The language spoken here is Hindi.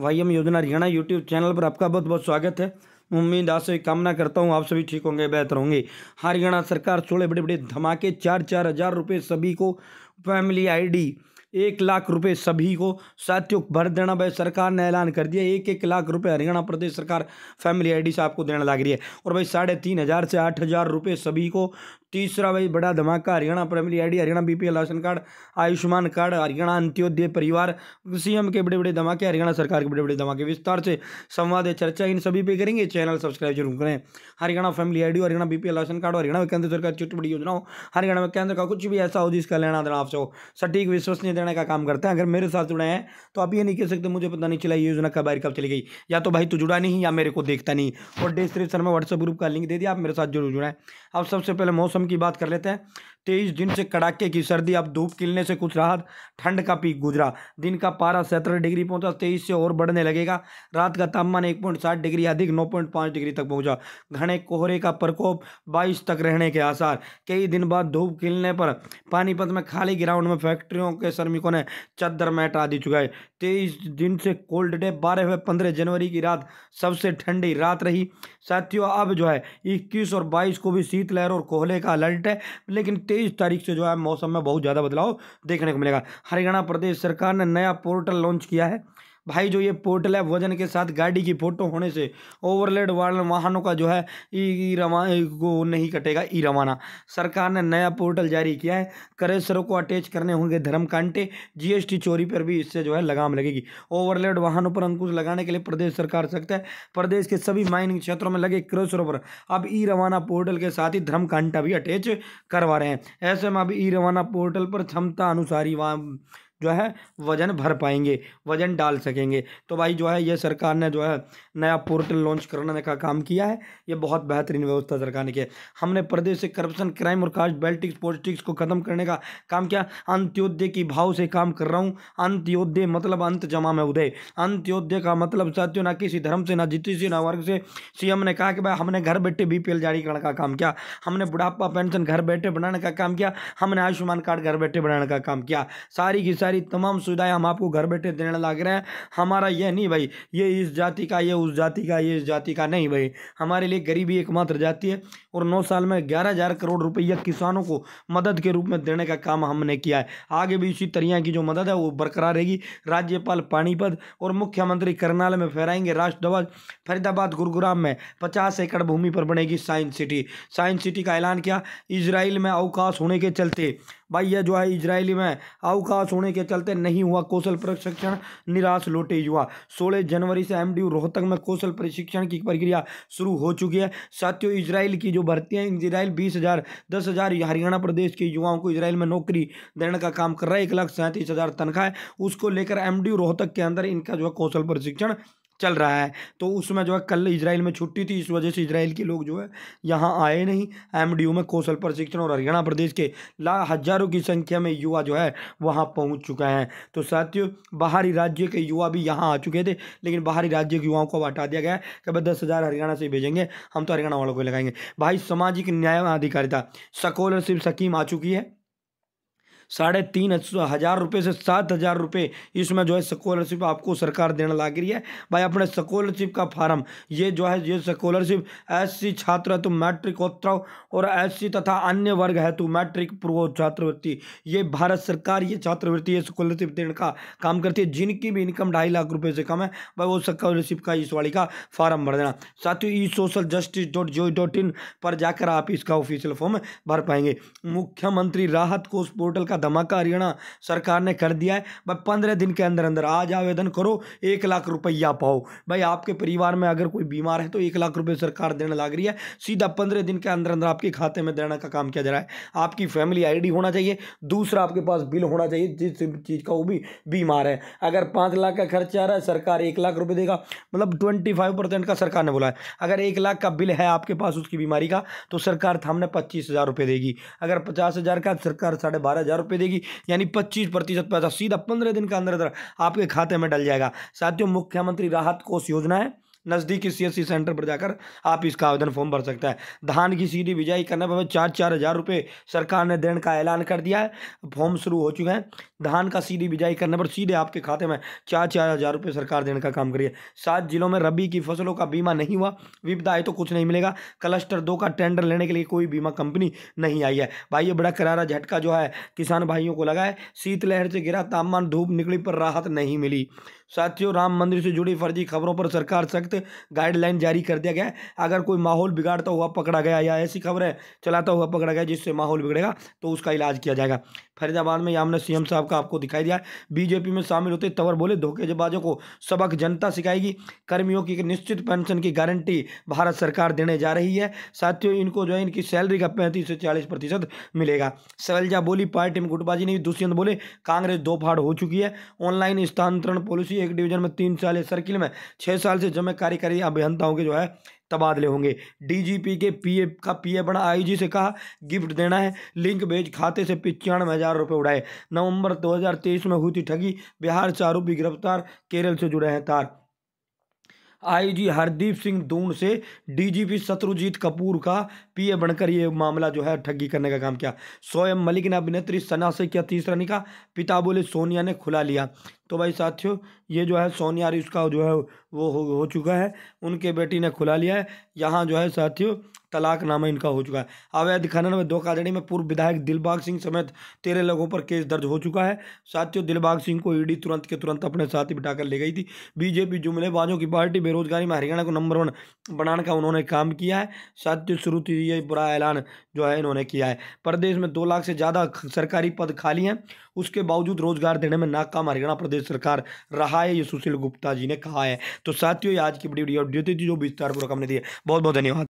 वाई एम योजना हरियाणा यूट्यूब चैनल पर आपका बहुत बहुत स्वागत है उम्मीद आपसे कामना करता हूँ आप सभी ठीक होंगे बेहतर होंगे हाँ, हरियाणा सरकार छोड़े बड़े बड़े धमाके चार चार हज़ार रुपये सभी को फैमिली आईडी एक लाख रुपए सभी को साथियों भर देना भाई सरकार ने ऐलान कर दिया एक एक लाख रुपए हरियाणा प्रदेश सरकार फैमिली आईडी से आपको देने लग रही है और भाई साढ़े तीन हज़ार से आठ हज़ार रुपये सभी को तीसरा भाई बड़ा धमाका Haryana primary ID Haryana BPL ration card Ayushman card Haryana Antyodaya परिवार सीएम के बड़े बड़े धमाके हरियाणा सरकार के बड़े बड़े धमाके विस्तार से संवाद चर्चा इन सभी पे करेंगे चैनल सब्सक्राइब जरूर करें Haryana family I D Haryana BPL ration card Haryana में केंद्र सरकार छोटी बड़ी योजनाओं हरियाणा में केंद्र का कुछ भी ऐसा हो जिसका लेना देना आपसे हो सटीक विश्वसनीय देने का काम करते हैं अगर मेरे साथ जुड़े हैं तो आप ये नहीं कह सकते मुझे पता नहीं चला ये योजना कब आई कब चली गई या तो भाई तू जुड़ा नहीं या मेरे को देखता नहीं और डिस्क्रिप्शन में व्हाट्सअप ग्रुप का लिंक दे दिया आप मेरे साथ जरूर जुड़े आप सबसे पहले मौसम की बात कर लेते हैं तेईस दिन से कड़ाके की सर्दी अब धूप खिलने से कुछ राहत ठंड का पीक गुजरा दिन का पारा सत्रह डिग्री पहुंचा तेईस से और बढ़ने लगेगा रात का तापमान एक पॉइंट सात डिग्री अधिक नौ पॉइंट पाँच डिग्री तक पहुंचा घने कोहरे का प्रकोप बाईस तक रहने के आसार कई दिन बाद धूप खिलने पर पानीपत में खाली ग्राउंड में फैक्ट्रियों के श्रमिकों ने चद्दर मैट आदि चुकाए तेईस दिन से कोल्ड डे बारह व पंद्रह जनवरी की रात सबसे ठंडी रात रही साथियों अब जो है इक्कीस और बाईस को भी शीतलहर और कोहले का अलर्ट है लेकिन तेईस तारीख से जो है मौसम में बहुत ज़्यादा बदलाव देखने को मिलेगा हरियाणा प्रदेश सरकार ने नया पोर्टल लॉन्च किया है भाई जो ये पोर्टल है वजन के साथ गाड़ी की फोटो होने से ओवरलेड वाहनों का जो है ई रवान को नहीं कटेगा ई रवाना सरकार ने नया पोर्टल जारी किया है करेसरों को अटैच करने होंगे धर्म कांटे जीएसटी चोरी पर भी इससे जो है लगाम लगेगी ओवरलेड वाहनों पर अंकुश लगाने के लिए प्रदेश सरकार सख्त है प्रदेश के सभी माइनिंग क्षेत्रों में लगे क्रॉसरों पर अब ई रवाना पोर्टल के साथ ही धर्म कांटा भी अटैच करवा रहे हैं ऐसे में अब ई रवाना पोर्टल पर क्षमता अनुसारी जो है वज़न भर पाएंगे वज़न डाल सकेंगे तो भाई जो है ये सरकार ने जो है नया पोर्टल लॉन्च करने का काम किया है ये बहुत बेहतरीन व्यवस्था सरकार ने किया हमने प्रदेश से करप्शन क्राइम और कास्ट बेल्टिक्स पॉलिटिक्स को ख़त्म करने का काम किया अंत्योदय की भाव से काम कर रहा हूँ अंत्योदय मतलब अंत जमा में उदय अंत्योदय का मतलब साथियों ना किसी धर्म से ना जिति से ना वर्ग से सीएम ने कहा कि भाई हमने घर बैठे बी जारी करने का काम किया हमने बुढ़ापा पेंशन घर बैठे बनाने का काम किया हमने आयुष्मान कार्ड घर बैठे बनाने का काम किया सारी की सारी सारी तमाम सुविधाएं हम आपको घर बैठे देने लग रहे हैं हमारा यह नहीं भाई ये इस जाति का ये उस जाति का ये इस जाति का नहीं भाई हमारे लिए गरीबी एकमात्र जाति है और नौ साल में ग्यारह हज़ार करोड़ रुपया किसानों को मदद के रूप में देने का काम हमने किया है आगे भी इसी तरह की जो मदद है वो बरकरार रहेगी राज्यपाल पानीपत और मुख्यमंत्री करनाल में फहराएंगे राष्ट्रध्वज फरीदाबाद गुरुग्राम में पचास एकड़ भूमि पर बनेगी साइंस सिटी साइंस सिटी का ऐलान किया इसराइल में अवकाश होने के चलते भाई यह जो है इजरायली में अवकाश होने के चलते नहीं हुआ कौशल प्रशिक्षण निराश लौटे युवा सोलह जनवरी से एमडीयू रोहतक में कौशल प्रशिक्षण की प्रक्रिया शुरू हो चुकी है साथियों इसराइल की जो है इसराइल बीस हज़ार दस हज़ार हरियाणा प्रदेश के युवाओं को इसराइल में नौकरी देने का काम कर रहा है एक लाख सैंतीस हज़ार तनख्वाह है उसको लेकर एमडीयू रोहतक के अंदर इनका जो है कौशल प्रशिक्षण चल रहा है तो उसमें जो है कल इसराइल में छुट्टी थी इस वजह से इसराइल के लोग जो है यहाँ आए नहीं एमडीयू में कौशल प्रशिक्षण और हरियाणा प्रदेश के ला हजारों की संख्या में युवा जो है वहाँ पहुँच चुका है तो साथियों बाहरी राज्य के युवा भी यहाँ आ चुके थे लेकिन बाहरी राज्य के युवाओं को हटा दिया गया कि भाई दस हज़ार हरियाणा से भेजेंगे हम तो हरियाणा वालों को लगाएंगे भाई सामाजिक न्याय अधिकारिता स्कॉलरशिप स्कीम आ चुकी है साढ़े तीन हज़ार रुपये से सात हज़ार रुपये इसमें जो है स्कॉलरशिप आपको सरकार देने लग रही है भाई अपने स्कॉलरशिप का फार्म ये जो है ये स्कॉलरशिप एस छात्र हेतु तो मैट्रिकोत्तर और एस तथा अन्य वर्ग हेतु मैट्रिक पूर्व छात्रवृत्ति ये भारत सरकार ये छात्रवृत्ति ये स्कॉलरशिप देने का काम करती है जिनकी भी इनकम ढाई लाख रुपये से कम है भाई वो स्कॉलरशिप का इस वाली का फार्म भर देना साथियों e social justice dot G dot in पर जाकर आप इसका ऑफिशियल फॉर्म भर पाएंगे मुख्यमंत्री राहत कोष पोर्टल का धमाका हरियाणा सरकार ने कर दिया है भाई पंद्रह दिन के अंदर अंदर आज आवेदन करो एक लाख रुपया पाओ भाई आपके परिवार में अगर कोई बीमार है तो एक लाख रुपये सरकार देने लग रही है सीधा पंद्रह दिन के अंदर अंदर आपके खाते में देने का काम किया जा रहा है आपकी फैमिली आई होना चाहिए दूसरा आपके पास बिल होना चाहिए जिस चीज़ का वो भी बीमार है अगर पाँच लाख का खर्चा आ रहा है सरकार एक लाख रुपये देगा मतलब ट्वेंटी फाइव परसेंट का सरकार ने बोला है अगर एक लाख का बिल है आपके पास उसकी बीमारी का तो सरकार थामने पच्चीस हज़ार रुपये देगी अगर पचास हज़ार का सरकार साढ़े बारह हज़ार रुपये देगी यानी पच्चीस प्रतिशत पैसा सीधा पंद्रह दिन के अंदर अंदर आपके खाते में डल जाएगा साथियों मुख्यमंत्री राहत कोष योजना है नज़दीकी सी सेंटर पर जाकर आप इसका आवेदन फॉर्म भर सकते हैं धान की सीधी बिजाई करने पर चार चार हज़ार रुपये सरकार ने देने का ऐलान कर दिया है फॉर्म शुरू हो चुके हैं धान का सीधी बिजाई करने पर सीधे आपके खाते में चार चार हज़ार रुपये सरकार देने का काम करिए सात जिलों में रबी की फसलों का बीमा नहीं हुआ विपदा आए तो कुछ नहीं मिलेगा क्लस्टर दो का टेंडर लेने के लिए कोई बीमा कंपनी नहीं आई है भाई ये बड़ा करारा झटका जो है किसान भाइयों को लगा है शीतलहर से गिरा तापमान धूप निकली पर राहत नहीं मिली साथियों राम मंदिर से जुड़ी फर्जी खबरों पर सरकार सख्त गाइडलाइन जारी कर दिया गया है अगर कोई माहौल बिगाड़ता हुआ पकड़ा गया या ऐसी खबर है चलाता हुआ पकड़ा गया जिससे माहौल बिगड़ेगा तो उसका इलाज किया जाएगा फरीदाबाद में यामना सीएम साहब का आपको दिखाई दिया बीजेपी में शामिल होते तंवर बोले धोखेजबाजों को सबक जनता सिखाएगी कर्मियों की निश्चित पेंशन की गारंटी भारत सरकार देने जा रही है साथियों इनको जो है इनकी सैलरी का पैंतीस से चालीस प्रतिशत मिलेगा सैलजा बोली पार्टी में गुटबाजी नहीं दुष्यंत बोले कांग्रेस दो फाड़ हो चुकी है ऑनलाइन स्थानांतरण पॉलिसी एक डिवीजन में तीन साल सर्किल में छह साल से जमे कार्यकारी अभियंताओं के जो है तबादले होंगे डीजीपी के पीए का पीए बड़ा आईजी से कहा गिफ्ट देना है लिंक भेज खाते से पिचानवे हजार रुपये उड़ाए नवंबर 2023 में हुई थी ठगी बिहार चारू भी गिरफ्तार केरल से जुड़े हैं तार आईजी हरदीप सिंह दून से डीजीपी शत्रुजीत कपूर का पीए बनकर ये मामला जो है ठगी करने का काम किया सोएम मलिक ने अभिनेत्री सना से किया तीसरा निका पिता बोले सोनिया ने खुला लिया तो भाई साथियों ये जो है सोनिया और इसका जो है वो हो, हो चुका है उनके बेटी ने खुला लिया है यहाँ जो है साथियों तलाकनामा इनका हो चुका है अवैध खनन में धोखाधड़ी में पूर्व विधायक दिलबाग सिंह समेत तेरह लोगों पर केस दर्ज हो चुका है साथियों दिलबाग सिंह को ईडी तुरंत के तुरंत अपने साथ ही बिठाकर ले गई थी बीजेपी जुमलेबाजों की पार्टी बेरोजगारी में हरियाणा को नंबर वन बनाने का उन्होंने काम किया है साथियों शुरू थी ये बुरा ऐलान जो है इन्होंने किया है प्रदेश में दो लाख से ज़्यादा सरकारी पद खाली हैं उसके बावजूद रोजगार देने में नाकाम हरियाणा प्रदेश सरकार रहा है ये सुशील गुप्ता जी ने कहा है तो साथियों आज की बड़ी वीडियो जो विस्तार पूर्वक हमने दिए बहुत बहुत धन्यवाद